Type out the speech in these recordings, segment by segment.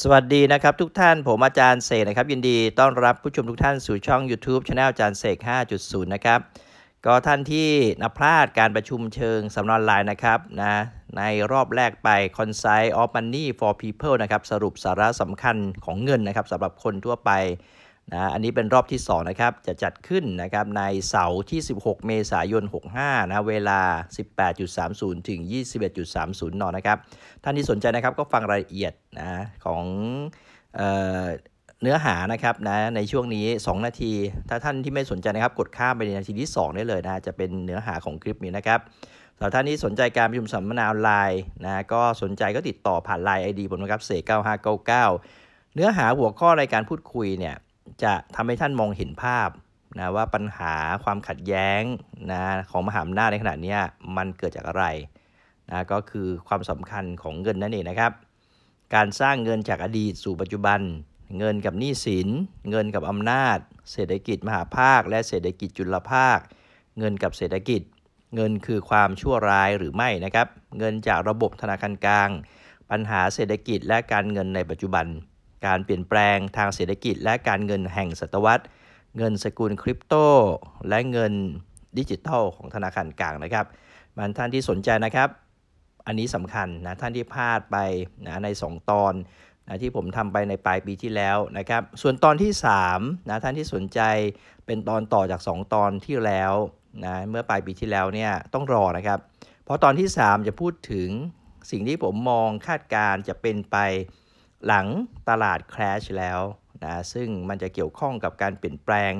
สวัสดีนะครับทุกท่านผมอาจารย์เสกนะครับยินดีต้อนรับผู้ชมทุกท่านสู่ช่อง YouTube c h anel อาจารย์เสก5.0นะครับก็ท่านที่นับพลาดการประชุมเชิงสำนักออนไลน์นะครับนะในรอบแรกไป c o n c i s e of Money for People นะครับ สรุปสาระสำคัญของเงินนะครับสำหรับคนทั่วไปนะอันนี้เป็นรอบที่ 2 นะครับ จะจัดขึ้นนะครับในเสาร์ที่16 เมษายน65นะเวลา 18.30ถึง21.30นนะครับ ท่านที่สนใจนะครับก็ฟังรายละเอียดนะของเเนื้อหานะครับนะในช่วงนี้ 2 นาที ถ้าท่านที่ไม่สนใจนะครับกดข้ามไปในนาทีที่2ได้เลยนะ จะเป็นเนื้อหาของคลิปนี้นะครับสำหรับท่านที่สนใจการประชุมสัมมนาออนไลน์นะก็สนใจก็ติดต่อผ่านไลน์ไอดีผมนะครับเสก9599เนื้อหาหัวข้อในการพูดคุยเนี่ยจะทำให้ท่านมองเห็นภาพนะว่าปัญหาความขัดแย้งนะของมหาอำนาจในขณะนี้มันเกิดจากอะไรนะก็คือความสำคัญของเงินนั่นเองนะครับการสร้างเงินจากอดีตสู่ปัจจุบัน เงินกับหนี้สินเงินกับอำนาจ เศรษฐกิจมหาภาค และเศรษฐกิจจุลภาค เงินกับเศรษฐกิจ เงินคือความชั่วร้ายหรือไม่นะครับเงินจากระบบธนาคารกลาง ปัญหาเศรษฐกิจและการเงินในปัจจุบันการเปลี่ยนแปลงทางเศรษฐกิจและการเงินแห่งศตวรรษเงินสกุลคริปโต และเงินดิจิทัล ของธนาคารกลางนะครับมันท่านที่สนใจนะครับ อันนี้สำคัญนะ ท่านที่พลาดไปนะใน 2 ตอนนะที่ผมทำไปในปลายปีที่แล้วนะครับ ส่วนตอนที่3นะ ท่านที่สนใจเป็นตอนต่อจาก 2 ตอนที่แล้วนะเมื่อปลายปีที่แล้วเนี่ยต้องรอนะครับ เพราะตอนที่ 3 จะพูดถึงสิ่งที่ผมมองคาดการจะเป็นไปหลังตลาดแคลชแล้วนะซึ่งมันจะเกี่ยวข้องกับการเปลี่ยนแปลง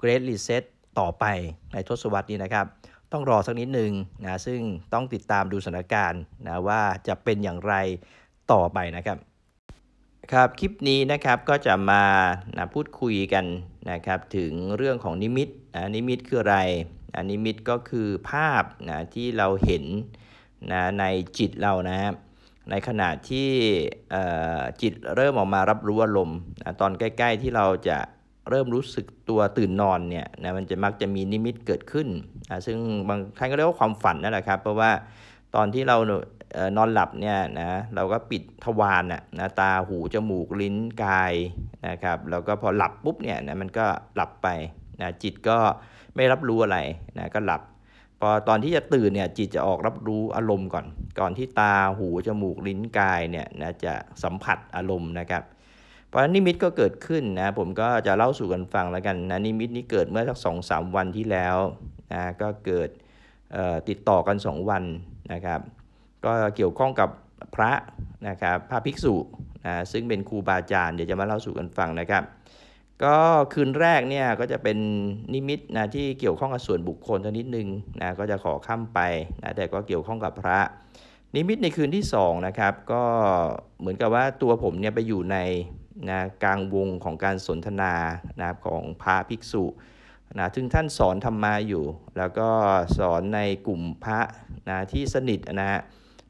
Great Reset ต่อไปในทศวรรษนี้นะครับ ต้องรอสักนิดหนึ่งนะซึ่งต้องติดตามดูสถานการณ์นะว่าจะเป็นอย่างไรต่อไปนะครับ ครับคลิปนี้นะครับก็จะมานะพูดคุยกันนะครับ ถึงเรื่องของนิมิตนะนิมิตคืออะไรนะนิมิตก็คือภาพนะที่เราเห็นนะในจิตเรานะครับในขณะที่จิตเริ่มออกมารับรู้อารมณ์ตอนใกล้ ๆ ที่เราจะเริ่มรู้สึกตัวตื่นนอนเนี่ยนะมันจะมักจะมีนิมิตเกิดขึ้นซึ่งบางท่านก็เรียกว่าความฝันนั่นแหละครับเพราะว่าตอนที่เรานอนหลับเนี่ยนะเราก็ปิดทวารนะนะตาหูจมูกลิ้นกายนะครับแล้วก็พอหลับปุ๊บเนี่ยนะมันก็หลับไปนะจิตก็ไม่รับรู้อะไรนะก็หลับพอตอนที่จะตื่นเนี่ยจิตจะออกรับรู้อารมณ์ก่อน ก่อนที่ตาหูจมูกลิ้นกายเนี่ยนะจะสัมผัสอารมณ์นะครับเพราะนิมิตก็เกิดขึ้นนะผมก็จะเล่าสู่กันฟังแล้วกันนะนิมิตนี้เกิดเมื่อสักสองสามวันที่แล้วนะก็เกิดติดต่อกัน 2 วันนะครับ ก็เกี่ยวข้องกับพระนะครับพระภิกษุนะซึ่งเป็นครูบาอาจารย์เดี๋ยวจะมาเล่าสู่กันฟังนะครับก็คืนแรกเนี่ยก็จะเป็นนิมิตนะที่เกี่ยวข้องกับส่วนบุคคลตัวนิดนึงนะก็จะขอข้ามไปนะแต่ก็เกี่ยวข้องกับพระ นิมิตในคืนที่2นะครับก็เหมือนกับว่าตัวผมเนี่ยไปอยู่ในนะกลางวงของการสนทนานะครับของพระภิกษุนะถึงท่านสอนธรรมาอยู่แล้วก็สอนในกลุ่มพระนะที่สนิทนะฮะ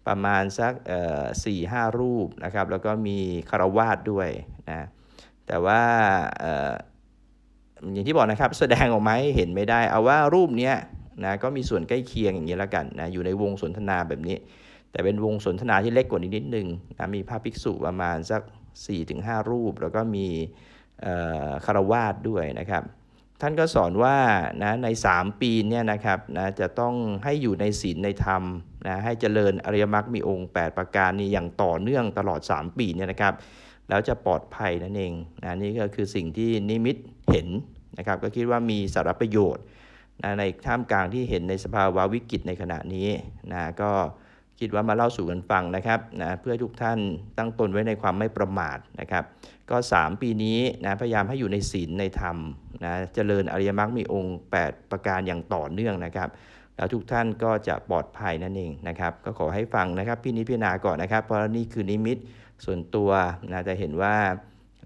ประมาณสักสี่ห้ารูปนะครับ แล้วก็มีคารวาสด้วยนะแต่ว่าอย่างที่บอกนะครับ แสดงออกมาให้เห็นไม่ได้ เอาว่ารูปเนี้ยนะก็มีส่วนใกล้เคียงอย่างนี้แล้วกันนะอยู่ในวงสนทนาแบบนี้ แต่เป็นวงสนทนาที่เล็กกว่านี้นิดนึงนะมีพระภิกษุประมาณสัก 4-5 รูป แล้วก็มีคารวาสด้วยนะครับ ท่านก็สอนว่านะใน 3 ปีเนี่ยนะครับนะจะต้องให้อยู่ในศีลในธรรมนะให้เจริญอริยมรรคมีองค์ 8 ประการนี้อย่างต่อเนื่องตลอด 3 ปีเนี่ยนะครับแล้วจะปลอดภัยนั่นเองนะนี่ก็คือสิ่งที่นิมิตเห็นนะครับ ก็คิดว่ามีสาระประโยชน์นะในท่ามกลางที่เห็นในสภาวะวิกฤตในขณะนี้นะ ก็คิดว่ามาเล่าสู่กันฟังนะครับนะเพื่อทุกท่านตั้งตนไว้ในความไม่ประมาทนะครับ ก็ 3 ปีนี้นะพยายามให้อยู่ในศีลในธรรมนะเจริญอริยมรรคมีองค์ 8 ประการอย่างต่อเนื่องนะครับแล้วทุกท่านก็จะปลอดภัยนั่นเองนะครับ ก็ขอให้ฟังนะครับ พี่นิพิณาก่อนนะครับ เพราะนี่คือนิมิตส่วนตัวนะจะเห็นว่า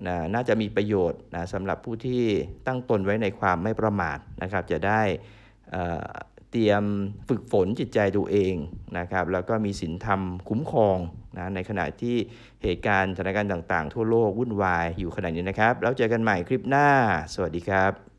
นน่าจะมีประโยชน์นะสำหรับผู้ที่ตั้งตนไว้ในความไม่ประมาทนะครับ จะได้เตรียมฝึกฝนจิตใจตัวเองนะครับ แล้วก็มีศีลธรรมคุ้มครองนะในขณะที่เหตุการณ์สถานการณ์ต่างๆ ทั่วโลกวุ่นวายอยู่ขณะนี้นะครับแล้วเจอกันใหม่คลิปหน้า สวัสดีครับ